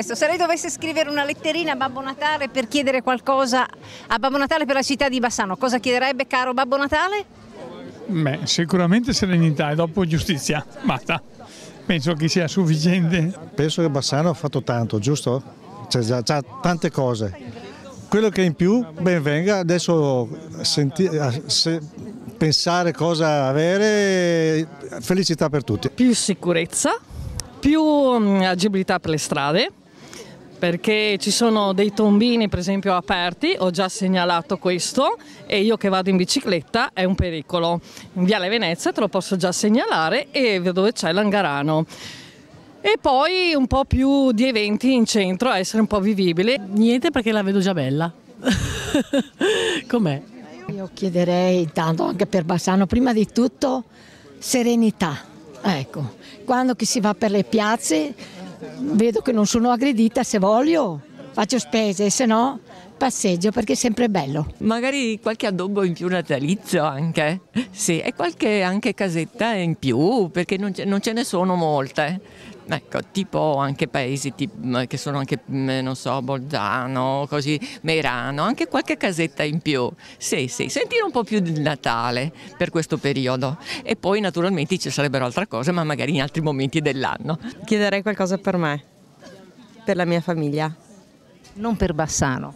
Se lei dovesse scrivere una letterina a Babbo Natale per chiedere qualcosa a Babbo Natale per la città di Bassano, cosa chiederebbe caro Babbo Natale? Beh, sicuramente serenità e dopo giustizia, basta. Penso che sia sufficiente. Penso che Bassano ha fatto tanto, giusto? C'è cioè, già, già, tante cose. Quello che in più, ben venga, adesso senti, se, pensare cosa avere, felicità per tutti. Più sicurezza, più agibilità per le strade, perché ci sono dei tombini per esempio aperti, ho già segnalato questo e io che vado in bicicletta è un pericolo. In Viale Venezia te lo posso già segnalare e dove c'è l'Angarano. E poi un po' più di eventi in centro, a essere un po' vivibile. Niente perché la vedo già bella. Com'è? Io chiederei intanto anche per Bassano, prima di tutto serenità. Ecco, quando si va per le piazze vedo che non sono aggredita se voglio, faccio spese, se no passeggio perché è sempre bello. Magari qualche addobbo in più natalizio anche, sì, e qualche anche casetta in più perché non ce, non ce ne sono molte Ecco, tipo anche paesi tipo, mm, che sono anche, mm, non so, Bolzano, così, Merano, anche qualche casetta in più. Sì, sì, sentire un po' più di Natale per questo periodo. E poi naturalmente ci sarebbero altre cose, ma magari in altri momenti dell'anno. Chiederei qualcosa per me, per la mia famiglia. Non per Bassano.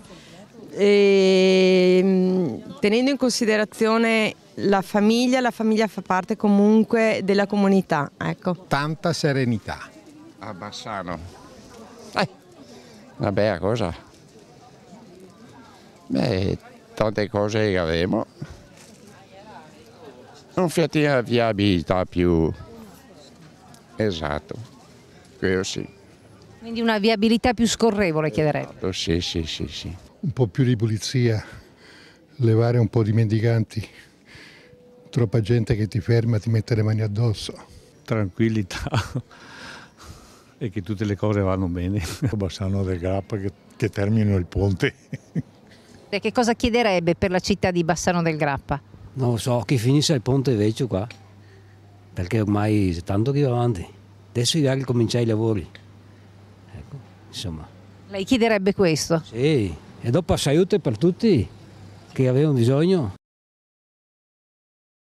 E, ehm, tenendo in considerazione la famiglia, la famiglia fa parte comunque della comunità. Ecco. Tanta serenità a Bassano. Eh, vabbè, cosa? Beh, tante cose che avremo. Non fiatina viabilità più esatto, quello sì. Quindi una viabilità più scorrevole chiederei. Esatto, sì, sì, sì, sì. Un po' più di pulizia, levare un po' di mendicanti, troppa gente che ti ferma, ti mette le mani addosso. Tranquillità. e che tutte le cose vanno bene. Bassano del Grappa che, che terminino il ponte. E che cosa chiederebbe per la città di Bassano del Grappa? Non lo so, che finisse il ponte vecchio qua, perché ormai tanto che va avanti. Adesso devi ricominciare i lavori. Ecco, insomma. Lei chiederebbe questo? Sì, e dopo aiuto per tutti che avevano bisogno.